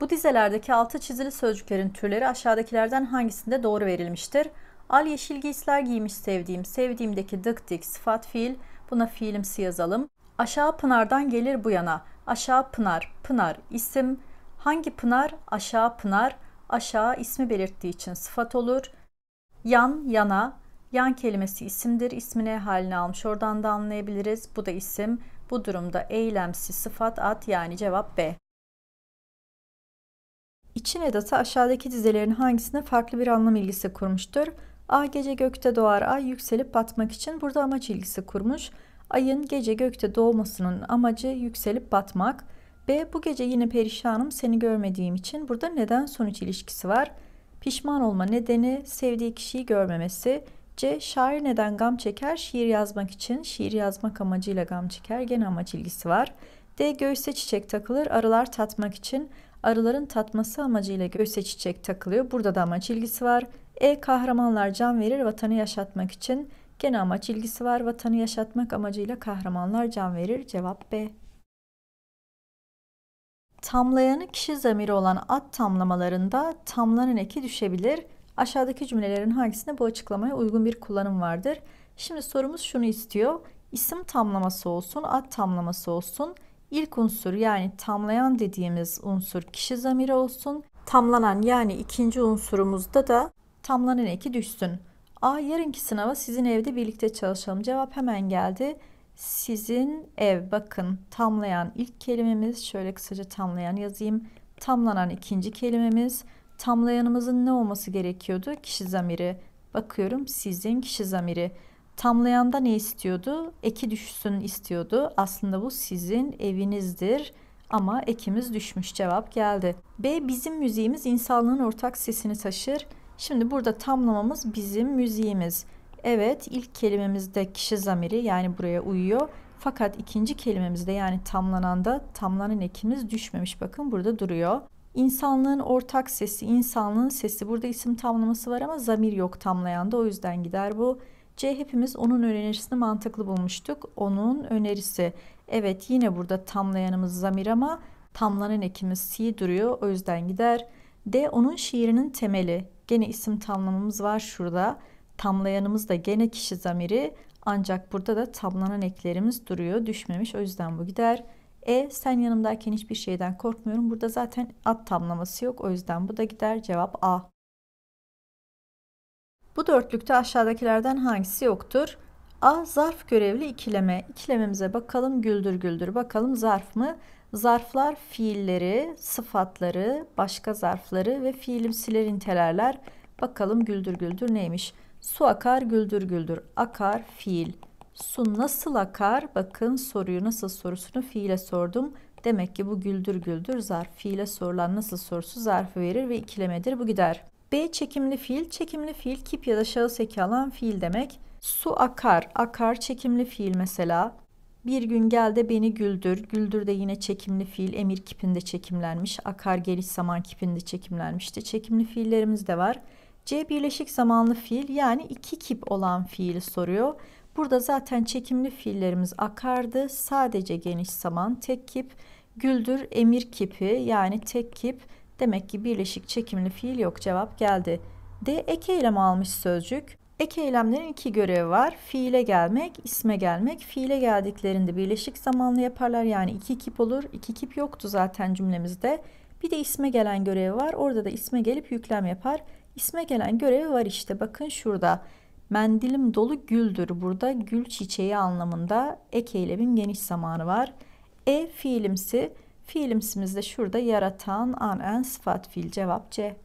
Bu dizelerdeki altı çizili sözcüklerin türleri aşağıdakilerden hangisinde doğru verilmiştir? Al yeşil giysiler giymiş sevdiğim, sevdiğimdeki dık dik sıfat fiil, buna fiilimsi yazalım. Aşağı pınardan gelir bu yana, aşağı pınar, pınar isim, hangi pınar? Aşağı pınar, aşağı ismi belirttiği için sıfat olur. Yan, yana, yan kelimesi isimdir, ismine halini almış, oradan da anlayabiliriz. Bu da isim, bu durumda eylemsi sıfat at yani cevap B. İçin edatı aşağıdaki dizelerin hangisine farklı bir anlam ilgisi kurmuştur? A gece gökte doğar ay yükselip batmak için burada amaç ilgisi kurmuş. Ayın gece gökte doğmasının amacı yükselip batmak. B bu gece yine perişanım seni görmediğim için burada neden sonuç ilişkisi var. Pişman olma nedeni sevdiği kişiyi görmemesi. C şair neden gam çeker? Şiir yazmak için şiir yazmak amacıyla gam çeker. Gene amaç ilgisi var. D Göğüste çiçek takılır arılar tatmak için arıların tatması amacıyla göğse çiçek takılıyor. Burada da amaç ilgisi var. E kahramanlar can verir vatanı yaşatmak için. Gene amaç ilgisi var. Vatanı yaşatmak amacıyla kahramanlar can verir. Cevap B. Tamlayanı kişi zamiri olan at tamlamalarında tamlanın eki düşebilir. Aşağıdaki cümlelerin hangisinde bu açıklamaya uygun bir kullanım vardır? Şimdi sorumuz şunu istiyor. İsim tamlaması olsun, ad tamlaması olsun. İlk unsur yani tamlayan dediğimiz unsur kişi zamiri olsun. Tamlanan yani ikinci unsurumuzda da tamlanan eki düşsün. A yarınki sınava sizin evde birlikte çalışalım. Cevap hemen geldi. Sizin ev bakın tamlayan ilk kelimemiz şöyle kısaca tamlayan yazayım. Tamlanan ikinci kelimemiz tamlayanımızın ne olması gerekiyordu? Kişi zamiri. Bakıyorum sizin kişi zamiri. Tamlayan da ne istiyordu? Eki düşsün istiyordu. Aslında bu sizin evinizdir ama ekimiz düşmüş cevap geldi. B. Bizim müziğimiz insanlığın ortak sesini taşır. Şimdi burada tamlamamız bizim müziğimiz. Evet ilk kelimemizde kişi zamiri yani buraya uyuyor. Fakat ikinci kelimemizde yani tamlananda tamlanan ekimiz düşmemiş. Bakın burada duruyor. İnsanlığın ortak sesi, insanlığın sesi. Burada isim tamlaması var ama zamir yok tamlayanda o yüzden gider bu. C hepimiz onun önerisini mantıklı bulmuştuk. Onun önerisi. Evet yine burada tamlayanımız zamir ama tamlanan ekimiz si duruyor. O yüzden gider. D onun şiirinin temeli. Gene isim tamlamamız var şurada. Tamlayanımız da gene kişi zamiri. Ancak burada da tamlanan eklerimiz duruyor. Düşmemiş. O yüzden bu gider. E sen yanımdayken hiçbir şeyden korkmuyorum. Burada zaten at tamlaması yok. O yüzden bu da gider. Cevap A. Bu dörtlükte aşağıdakilerden hangisi yoktur? A. Zarf görevli ikileme. İkilememize bakalım güldür güldür. Bakalım zarf mı? Zarflar fiilleri, sıfatları, başka zarfları ve fiilimsiler nitelerler. Bakalım güldür güldür neymiş? Su akar güldür güldür. Akar fiil. Su nasıl akar? Bakın soruyu nasıl sorusunu fiile sordum. Demek ki bu güldür güldür zarf. Fiile sorulan nasıl sorusu zarfı verir ve ikilemedir. Bu gider. B çekimli fiil, çekimli fiil kip ya da şahıs eki alan fiil demek. Su akar, akar çekimli fiil mesela. Bir gün gel de beni güldür. Güldür de yine çekimli fiil. Emir kipinde çekimlenmiş. Akar geliş zaman kipinde çekimlenmişti. Çekimli fiillerimiz de var. C birleşik zamanlı fiil yani iki kip olan fiili soruyor. Burada zaten çekimli fiillerimiz akardı. Sadece geniş zaman tek kip. Güldür emir kipi yani tek kip Demek ki birleşik çekimli fiil yok cevap geldi. D ek eylem almış sözcük. Ek eylemlerin iki görevi var. Fiile gelmek, isme gelmek. Fiile geldiklerinde birleşik zamanlı yaparlar. Yani iki kip olur. İki kip yoktu zaten cümlemizde. Bir de isme gelen görevi var. Orada da isme gelip yüklem yapar. İsme gelen görevi var işte. Bakın şurada. Mendilim dolu güldür. Burada gül çiçeği anlamında ek eylemin geniş zamanı var. E fiilimsi Fiilimsimizde şurada yaratan anen sıfat fiil cevap C.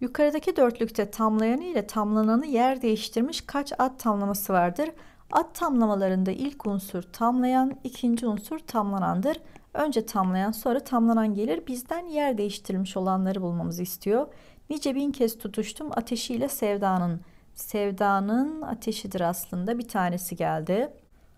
Yukarıdaki dörtlükte tamlayanı ile tamlananı yer değiştirmiş kaç ad tamlaması vardır? Ad tamlamalarında ilk unsur tamlayan, ikinci unsur tamlanandır. Önce tamlayan sonra tamlanan gelir. Bizden yer değiştirmiş olanları bulmamızı istiyor. Nice bin kez tutuştum ateşiyle sevdanın. Sevdanın ateşidir aslında bir tanesi geldi.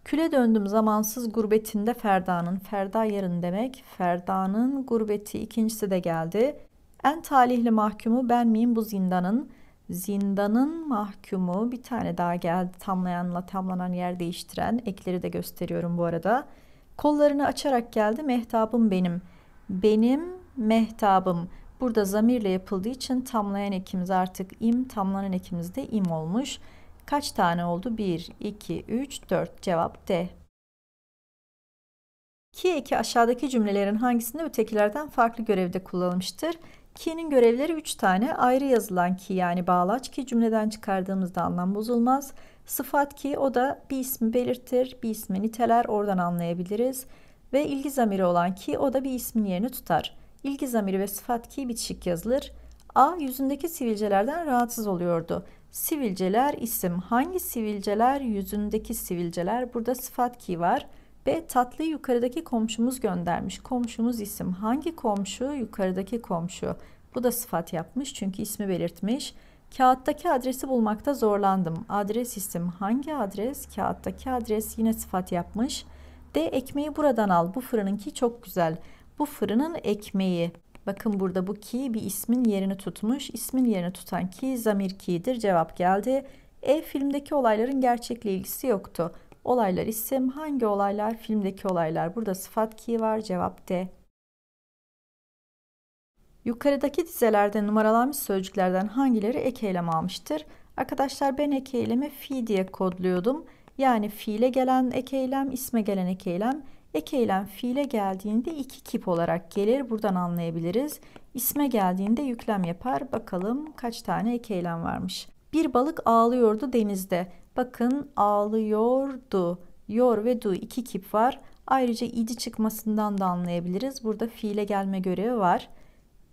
Küle döndüm zamansız gurbetinde Ferda'nın. Ferda yarın demek. Ferda'nın gurbeti ikincisi de geldi. En talihli mahkumu ben miyim bu zindanın? Zindanın mahkumu bir tane daha geldi. Tamlayanla tamlanan yer değiştiren. Ekleri de gösteriyorum bu arada. Kollarını açarak geldi. Mehtabım benim. Benim mehtabım. Burada zamirle yapıldığı için tamlayan ekimiz artık im, tamlanan ekimiz de im olmuş.'' Kaç tane oldu? 1, 2, 3, 4. Cevap D. 2 eki aşağıdaki cümlelerin hangisinde ötekilerden farklı görevde kullanılmıştır? Ki'nin görevleri 3 tane. Ayrı yazılan ki yani bağlaç ki cümleden çıkardığımızda anlam bozulmaz. Sıfat ki o da bir ismi belirtir, bir ismi niteler oradan anlayabiliriz. Ve ilgi zamiri olan ki o da bir ismin yerini tutar. İlgi zamiri ve sıfat ki bitişik yazılır. A yüzündeki sivilcelerden rahatsız oluyordu. Sivilceler isim. Hangi sivilceler? Yüzündeki sivilceler. Burada sıfat ki var. B. Tatlı yukarıdaki komşumuz göndermiş. Komşumuz isim. Hangi komşu? Yukarıdaki komşu. Bu da sıfat yapmış çünkü ismi belirtmiş. Kağıttaki adresi bulmakta zorlandım. Adres isim. Hangi adres? Kağıttaki adres yine sıfat yapmış. D. Ekmeği buradan al. Bu fırınınki çok güzel. Bu fırının ekmeği. Bakın burada bu ki bir ismin yerini tutmuş. İsmin yerini tutan ki zamir ki'dir. Cevap geldi. E filmdeki olayların gerçekle ilgisi yoktu. Olaylar isim hangi olaylar? Filmdeki olaylar. Burada sıfat ki var. Cevap D. Yukarıdaki dizelerde numaralanmış sözcüklerden hangileri ek eylem almıştır? Arkadaşlar ben ek eylemi fi diye kodluyordum. Yani fiile gelen ek eylem, isme gelen ek eylem, Ek eylem fiile geldiğinde iki kip olarak gelir. Buradan anlayabiliriz. İsme geldiğinde yüklem yapar. Bakalım kaç tane ek eylem varmış. Bir balık ağlıyordu denizde. Bakın ağlıyordu. Yor ve du iki kip var. Ayrıca idi çıkmasından da anlayabiliriz. Burada fiile gelme görevi var.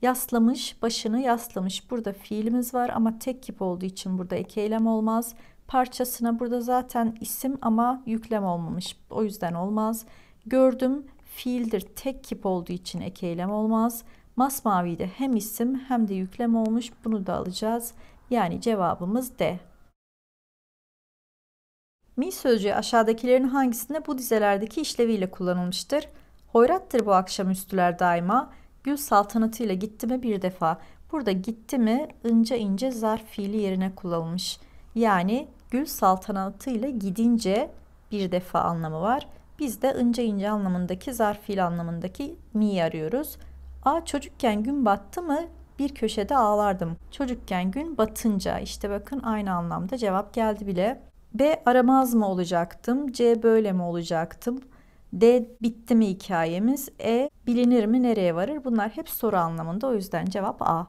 Yaslamış, başını yaslamış. Burada fiilimiz var ama tek kip olduğu için burada ek eylem olmaz. Parçasına burada zaten isim ama yüklem olmamış. O yüzden olmaz. Gördüm fiildir tek kip olduğu için ek eylem olmaz. Masmavi de hem isim hem de yüklem olmuş. Bunu da alacağız. Yani cevabımız D. Mi sözcüğü aşağıdakilerin hangisinde bu dizelerdeki işleviyle kullanılmıştır? Hoyrattır bu akşam üstüler daima. Gül saltanatıyla gitti mi bir defa. Burada gitti mi ince ince zarf fiili yerine kullanılmış. Yani gül saltanatıyla gidince bir defa anlamı var. Biz de ince ince anlamındaki zarf fiil anlamındaki mi'yi arıyoruz. A çocukken gün battı mı bir köşede ağlardım. Çocukken gün batınca işte bakın aynı anlamda cevap geldi bile. B aramaz mı olacaktım? C böyle mi olacaktım? D bitti mi hikayemiz? E bilinir mi nereye varır? Bunlar hep soru anlamında o yüzden cevap A.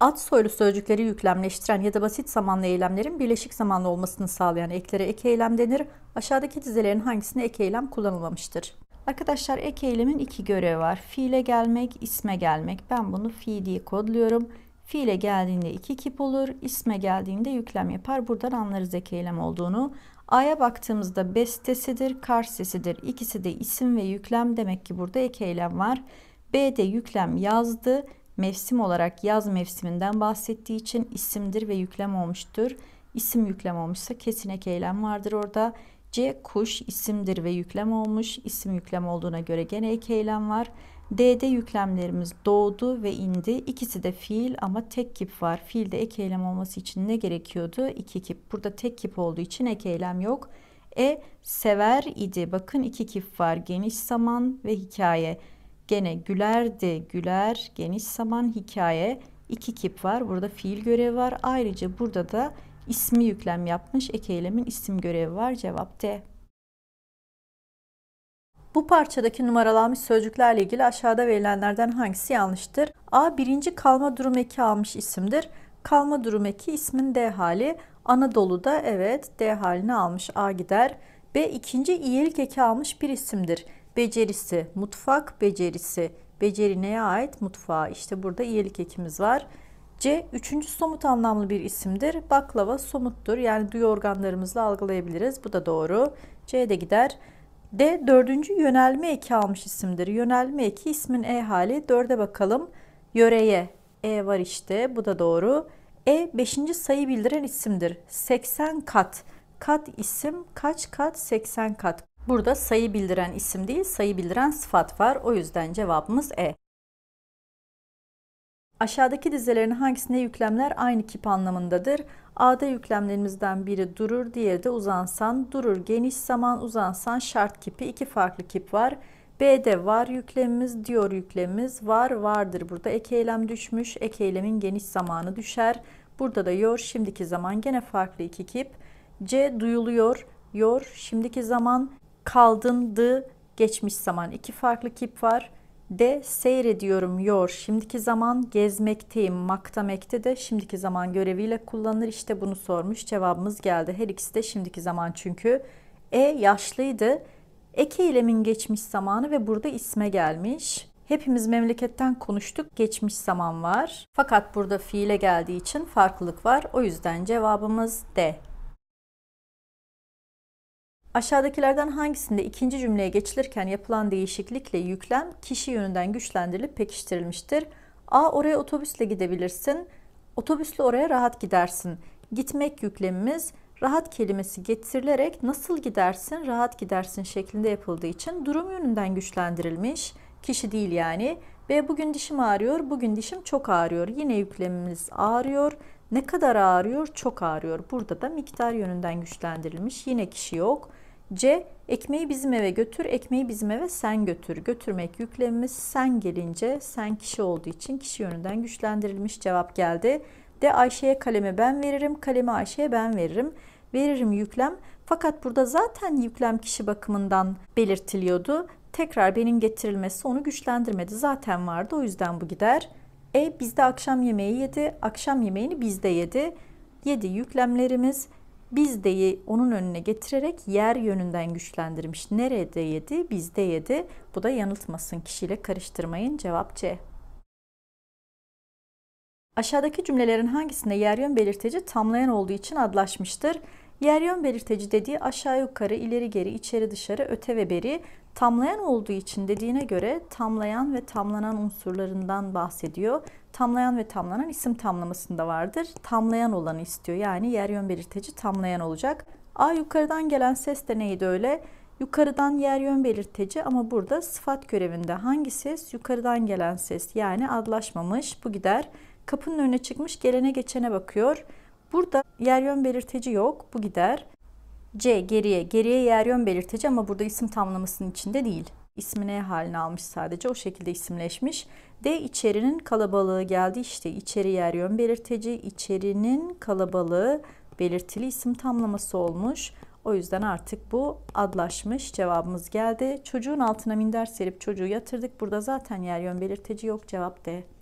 At soylu sözcükleri yüklemleştiren ya da basit zamanlı eylemlerin birleşik zamanlı olmasını sağlayan eklere ek eylem denir. Aşağıdaki dizelerin hangisinde ek eylem kullanılmamıştır? Arkadaşlar ek eylemin iki görevi var. Fiile gelmek, isme gelmek. Ben bunu fi diye kodluyorum. Fiile geldiğinde iki kip olur. isme geldiğinde yüklem yapar. Buradan anlarız ek eylem olduğunu. A'ya baktığımızda bestesidir, karsesidir. İkisi de isim ve yüklem. Demek ki burada ek eylem var. B'de yüklem yazdı mevsim olarak yaz mevsiminden bahsettiği için isimdir ve yüklem olmuştur. İsim yüklem olmuşsa kesin ek eylem vardır orada. C kuş isimdir ve yüklem olmuş. İsim yüklem olduğuna göre gene ek eylem var. D'de yüklemlerimiz doğdu ve indi. İkisi de fiil ama tek kip var. Fiilde ek eylem olması için ne gerekiyordu? İki kip. Burada tek kip olduğu için ek eylem yok. E sever idi. Bakın iki kip var. Geniş zaman ve hikaye. Gene gülerdi, güler, geniş zaman hikaye. iki kip var. Burada fiil görevi var. Ayrıca burada da ismi yüklem yapmış. Ek eylemin isim görevi var. Cevap D. Bu parçadaki numaralanmış sözcüklerle ilgili aşağıda verilenlerden hangisi yanlıştır? A. Birinci kalma durum eki almış isimdir. Kalma durum eki ismin D hali. Anadolu'da evet D halini almış A gider. B. ikinci iyilik eki almış bir isimdir becerisi mutfak becerisi. Beceri neye ait? Mutfağa. İşte burada iyilik ekimiz var. C. Üçüncü somut anlamlı bir isimdir. Baklava somuttur. Yani duyu organlarımızla algılayabiliriz. Bu da doğru. C de gider. D. Dördüncü yönelme eki almış isimdir. Yönelme eki ismin E hali. Dörde bakalım. Yöreye. E var işte. Bu da doğru. E. Beşinci sayı bildiren isimdir. 80 kat. Kat isim. Kaç kat? 80 kat. Burada sayı bildiren isim değil, sayı bildiren sıfat var. O yüzden cevabımız E. Aşağıdaki dizelerin hangisinde yüklemler aynı kip anlamındadır? A'da yüklemlerimizden biri durur, diğeri de uzansan. Durur geniş zaman, uzansan şart kipi. iki farklı kip var. B'de var yüklemimiz, diyor yüklemimiz, var vardır. Burada ek eylem düşmüş, ek eylemin geniş zamanı düşer. Burada da yor, şimdiki zaman gene farklı iki kip. C duyuluyor, yor, şimdiki zaman, kaldındı geçmiş zaman. iki farklı kip var. De seyrediyorum yor. Şimdiki zaman gezmekteyim. Maktamekte de şimdiki zaman göreviyle kullanılır. İşte bunu sormuş. Cevabımız geldi. Her ikisi de şimdiki zaman çünkü. E yaşlıydı. Eki eylemin geçmiş zamanı ve burada isme gelmiş. Hepimiz memleketten konuştuk. Geçmiş zaman var. Fakat burada fiile geldiği için farklılık var. O yüzden cevabımız D. Aşağıdakilerden hangisinde ikinci cümleye geçilirken yapılan değişiklikle yüklem kişi yönünden güçlendirilip pekiştirilmiştir? A. Oraya otobüsle gidebilirsin. Otobüsle oraya rahat gidersin. Gitmek yüklemimiz rahat kelimesi getirilerek nasıl gidersin, rahat gidersin şeklinde yapıldığı için durum yönünden güçlendirilmiş. Kişi değil yani. B. Bugün dişim ağrıyor, bugün dişim çok ağrıyor. Yine yüklemimiz ağrıyor. Ne kadar ağrıyor? Çok ağrıyor. Burada da miktar yönünden güçlendirilmiş. Yine kişi yok. C. Ekmeği bizim eve götür, ekmeği bizim eve sen götür. Götürmek yüklemimiz sen gelince sen kişi olduğu için kişi yönünden güçlendirilmiş cevap geldi. D. Ayşe'ye kalemi ben veririm, kalemi Ayşe'ye ben veririm. Veririm yüklem. Fakat burada zaten yüklem kişi bakımından belirtiliyordu. Tekrar benim getirilmesi onu güçlendirmedi. Zaten vardı o yüzden bu gider. E bizde akşam yemeği yedi, akşam yemeğini bizde yedi. Yedi yüklemlerimiz bizdeyi onun önüne getirerek yer yönünden güçlendirmiş. Nerede yedi? Bizde yedi. Bu da yanıltmasın. Kişiyle karıştırmayın. Cevap C. Aşağıdaki cümlelerin hangisinde yer yön belirteci tamlayan olduğu için adlaşmıştır? Yer yön belirteci dediği aşağı yukarı, ileri geri, içeri dışarı, öte ve beri Tamlayan olduğu için dediğine göre tamlayan ve tamlanan unsurlarından bahsediyor. Tamlayan ve tamlanan isim tamlamasında vardır. Tamlayan olanı istiyor. Yani yer yön belirteci tamlayan olacak. A yukarıdan gelen ses de neydi öyle? Yukarıdan yer yön belirteci ama burada sıfat görevinde hangi ses? Yukarıdan gelen ses yani adlaşmamış bu gider. Kapının önüne çıkmış gelene geçene bakıyor. Burada yer yön belirteci yok bu gider. C geriye. Geriye yer yön belirteci ama burada isim tamlamasının içinde değil. İsmine halini almış sadece o şekilde isimleşmiş. D içerinin kalabalığı geldi işte içeri yer yön belirteci içerinin kalabalığı belirtili isim tamlaması olmuş. O yüzden artık bu adlaşmış cevabımız geldi. Çocuğun altına minder serip çocuğu yatırdık. Burada zaten yer yön belirteci yok cevap D.